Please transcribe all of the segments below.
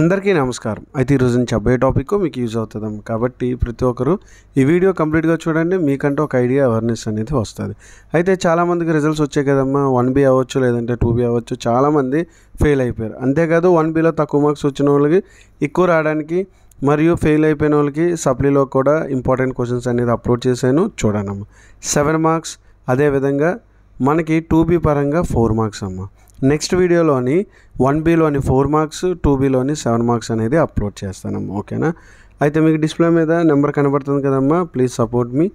అందరికీ నమస్కారం అయితే ఈరోజు నుంచి అబ్బాయి టాపిక్ మీకు యూజ్ అవుతుంది కాబట్టి ప్రతి ఒక్కరు ఈ వీడియో కంప్లీట్గా చూడండి మీకంటే ఒక ఐడియా అవేర్నెస్ అనేది వస్తుంది అయితే చాలామందికి రిజల్ట్స్ వచ్చాయి కదమ్మా వన్ బీ అవ్వచ్చు లేదంటే టూ బీ అవ్వచ్చు చాలామంది ఫెయిల్ అయిపోయారు అంతేకాదు వన్ బీలో తక్కువ మార్క్స్ వచ్చిన వాళ్ళకి ఎక్కువ రావడానికి మరియు ఫెయిల్ అయిపోయిన వాళ్ళకి సప్లీలో కూడా ఇంపార్టెంట్ క్వశ్చన్స్ అనేది అప్లోడ్ చేశాను చూడనమ్మా సెవెన్ మార్క్స్ అదేవిధంగా మనకి టూ బీ పరంగా ఫోర్ మార్క్స్ అమ్మ నెక్స్ట్ వీడియోలోని వన్ బీలోని ఫోర్ మార్క్స్ టూ బీలోని సెవెన్ మార్క్స్ అనేది అప్లోడ్ చేస్తానమ్మా ఓకేనా అయితే మీకు డిస్ప్లే మీద నెంబర్ కనబడుతుంది కదమ్మా ప్లీజ్ సపోర్ట్ మీ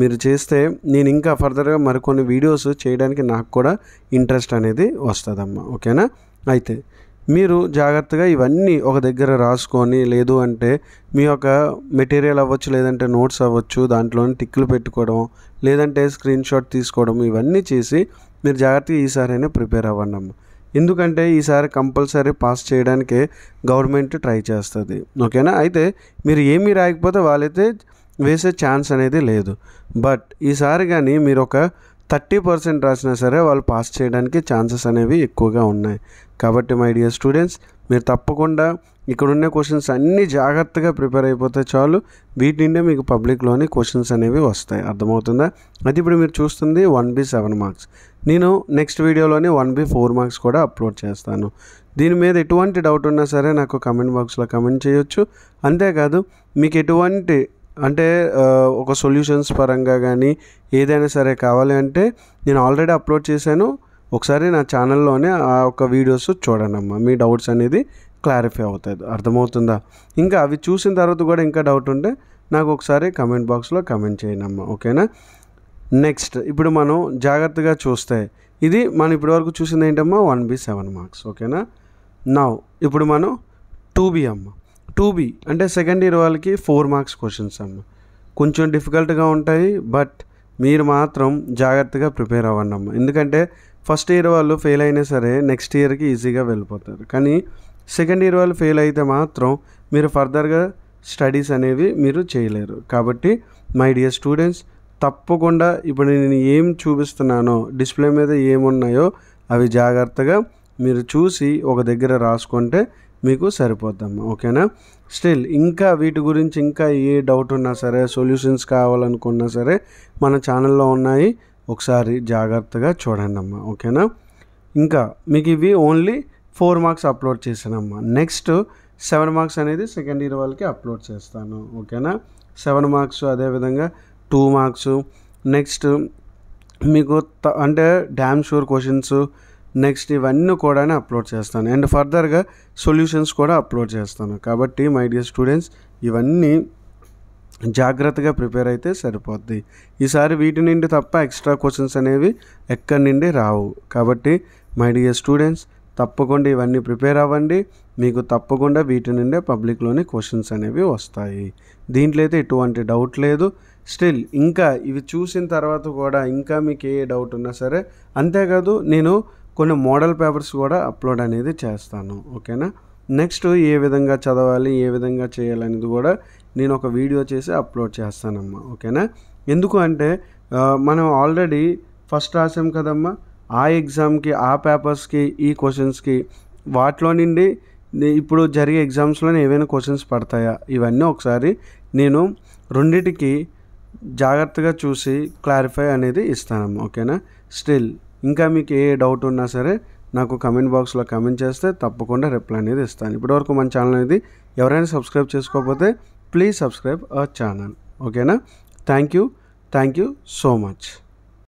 మీరు చేస్తే నేను ఇంకా ఫర్దర్గా మరికొన్ని వీడియోస్ చేయడానికి నాకు కూడా ఇంట్రెస్ట్ అనేది వస్తుందమ్మా ఓకేనా అయితే మీరు జాగ్రత్తగా ఇవన్నీ ఒక దగ్గర రాసుకొని లేదు అంటే మీ యొక్క మెటీరియల్ అవ్వచ్చు లేదంటే నోట్స్ అవ్వచ్చు దాంట్లోనే టిక్లు పెట్టుకోవడం లేదంటే స్క్రీన్ షాట్ తీసుకోవడం ఇవన్నీ చేసి మీరు జాగ్రత్తగా ఈసారైనా ప్రిపేర్ అవ్వండి అమ్మ ఎందుకంటే ఈసారి కంపల్సరీ పాస్ చేయడానికే గవర్నమెంట్ ట్రై చేస్తుంది ఓకేనా అయితే మీరు ఏమీ రాయకపోతే వాళ్ళైతే వేసే ఛాన్స్ అనేది లేదు బట్ ఈసారి కానీ మీరు ఒక థర్టీ పర్సెంట్ రాసినా సరే వాళ్ళు పాస్ చేయడానికి ఛాన్సెస్ అనేవి ఎక్కువగా ఉన్నాయి కాబట్టి మై డియర్ స్టూడెంట్స్ మీరు తప్పకుండా ఇక్కడున్న క్వశ్చన్స్ అన్నీ జాగ్రత్తగా ప్రిపేర్ అయిపోతే చాలు నుండే మీకు పబ్లిక్లోని క్వశ్చన్స్ అనేవి వస్తాయి అర్థమవుతుందా అది ఇప్పుడు మీరు చూస్తుంది వన్ బి సెవెన్ మార్క్స్ నేను నెక్స్ట్ వీడియోలోని వన్ బి ఫోర్ మార్క్స్ కూడా అప్లోడ్ చేస్తాను దీని మీద ఎటువంటి డౌట్ ఉన్నా సరే నాకు కమెంట్ బాక్స్లో కమెంట్ చేయొచ్చు అంతేకాదు మీకు ఎటువంటి అంటే ఒక సొల్యూషన్స్ పరంగా కానీ ఏదైనా సరే కావాలి అంటే నేను ఆల్రెడీ అప్లోడ్ చేశాను ఒకసారి నా ఛానల్లోనే ఆ యొక్క వీడియోస్ చూడనమ్మా మీ డౌట్స్ అనేది క్లారిఫై అవుతుంది అర్థమవుతుందా ఇంకా అవి చూసిన తర్వాత కూడా ఇంకా డౌట్ ఉంటే నాకు ఒకసారి కమెంట్ బాక్స్లో కమెంట్ చేయండి అమ్మా ఓకేనా నెక్స్ట్ ఇప్పుడు మనం జాగ్రత్తగా చూస్తే ఇది మనం ఇప్పటివరకు చూసింది ఏంటమ్మా వన్ బి సెవెన్ మార్క్స్ ఓకేనా నా ఇప్పుడు మనం టూ బి అమ్మా టూ బి అంటే సెకండ్ ఇయర్ వాళ్ళకి ఫోర్ మార్క్స్ క్వశ్చన్స్ అమ్మ కొంచెం డిఫికల్ట్గా ఉంటాయి బట్ మీరు మాత్రం జాగ్రత్తగా ప్రిపేర్ అవ్వండి అమ్మ ఎందుకంటే ఫస్ట్ ఇయర్ వాళ్ళు ఫెయిల్ అయినా సరే నెక్స్ట్ ఇయర్కి ఈజీగా వెళ్ళిపోతారు కానీ సెకండ్ ఇయర్ వాళ్ళు ఫెయిల్ అయితే మాత్రం మీరు ఫర్దర్గా స్టడీస్ అనేవి మీరు చేయలేరు కాబట్టి మై డియర్ స్టూడెంట్స్ తప్పకుండా ఇప్పుడు నేను ఏం చూపిస్తున్నానో డిస్ప్లే మీద ఏమున్నాయో అవి జాగ్రత్తగా మీరు చూసి ఒక దగ్గర రాసుకుంటే మీకు సరిపోద్దమ్మా ఓకేనా స్టిల్ ఇంకా వీటి గురించి ఇంకా ఏ డౌట్ ఉన్నా సరే సొల్యూషన్స్ కావాలనుకున్నా సరే మన ఛానల్లో ఉన్నాయి ఒకసారి జాగ్రత్తగా చూడండి అమ్మా ఓకేనా ఇంకా మీకు ఇవి ఓన్లీ ఫోర్ మార్క్స్ అప్లోడ్ చేశానమ్మా నెక్స్ట్ సెవెన్ మార్క్స్ అనేది సెకండ్ ఇయర్ వాళ్ళకి అప్లోడ్ చేస్తాను ఓకేనా సెవెన్ మార్క్స్ అదేవిధంగా టూ మార్క్స్ నెక్స్ట్ మీకు అంటే డ్యామ్ షూర్ క్వశ్చన్స్ నెక్స్ట్ ఇవన్నీ కూడా అప్లోడ్ చేస్తాను అండ్ ఫర్దర్గా సొల్యూషన్స్ కూడా అప్లోడ్ చేస్తాను కాబట్టి మై డియర్ స్టూడెంట్స్ ఇవన్నీ జాగ్రత్తగా ప్రిపేర్ అయితే సరిపోద్ది ఈసారి వీటి నుండి తప్ప ఎక్స్ట్రా క్వశ్చన్స్ అనేవి ఎక్కడి నుండి రావు కాబట్టి మై డియర్ స్టూడెంట్స్ తప్పకుండా ఇవన్నీ ప్రిపేర్ అవ్వండి మీకు తప్పకుండా వీటి నుండే పబ్లిక్లోని క్వశ్చన్స్ అనేవి వస్తాయి దీంట్లో అయితే ఎటువంటి డౌట్ లేదు స్టిల్ ఇంకా ఇవి చూసిన తర్వాత కూడా ఇంకా మీకు ఏ డౌట్ ఉన్నా సరే అంతేకాదు నేను కొన్ని మోడల్ పేపర్స్ కూడా అప్లోడ్ అనేది చేస్తాను ఓకేనా నెక్స్ట్ ఏ విధంగా చదవాలి ఏ విధంగా చేయాలనేది కూడా నేను ఒక వీడియో చేసి అప్లోడ్ చేస్తానమ్మా ఓకేనా ఎందుకు అంటే మనం ఆల్రెడీ ఫస్ట్ రాసాం కదమ్మా ఆ ఎగ్జామ్కి ఆ పేపర్స్కి ఈ క్వశ్చన్స్కి వాటిలో నుండి ఇప్పుడు జరిగే ఎగ్జామ్స్లోనే ఏవైనా క్వశ్చన్స్ పడతాయా ఇవన్నీ ఒకసారి నేను రెండిటికి జాగ్రత్తగా చూసి క్లారిఫై అనేది ఇస్తానమ్మా ఓకేనా స్టిల్ ఇంకా మీకు ఏ డౌట్ ఉన్నా సరే నాకు కమెంట్ బాక్స్లో కమెంట్ చేస్తే తప్పకుండా రిప్లై అనేది ఇస్తాను ఇప్పటివరకు మన ఛానల్ అనేది ఎవరైనా సబ్స్క్రైబ్ చేసుకోకపోతే ప్లీజ్ సబ్స్క్రైబ్ అవర్ ఛానల్ ఓకేనా thank you thank you so much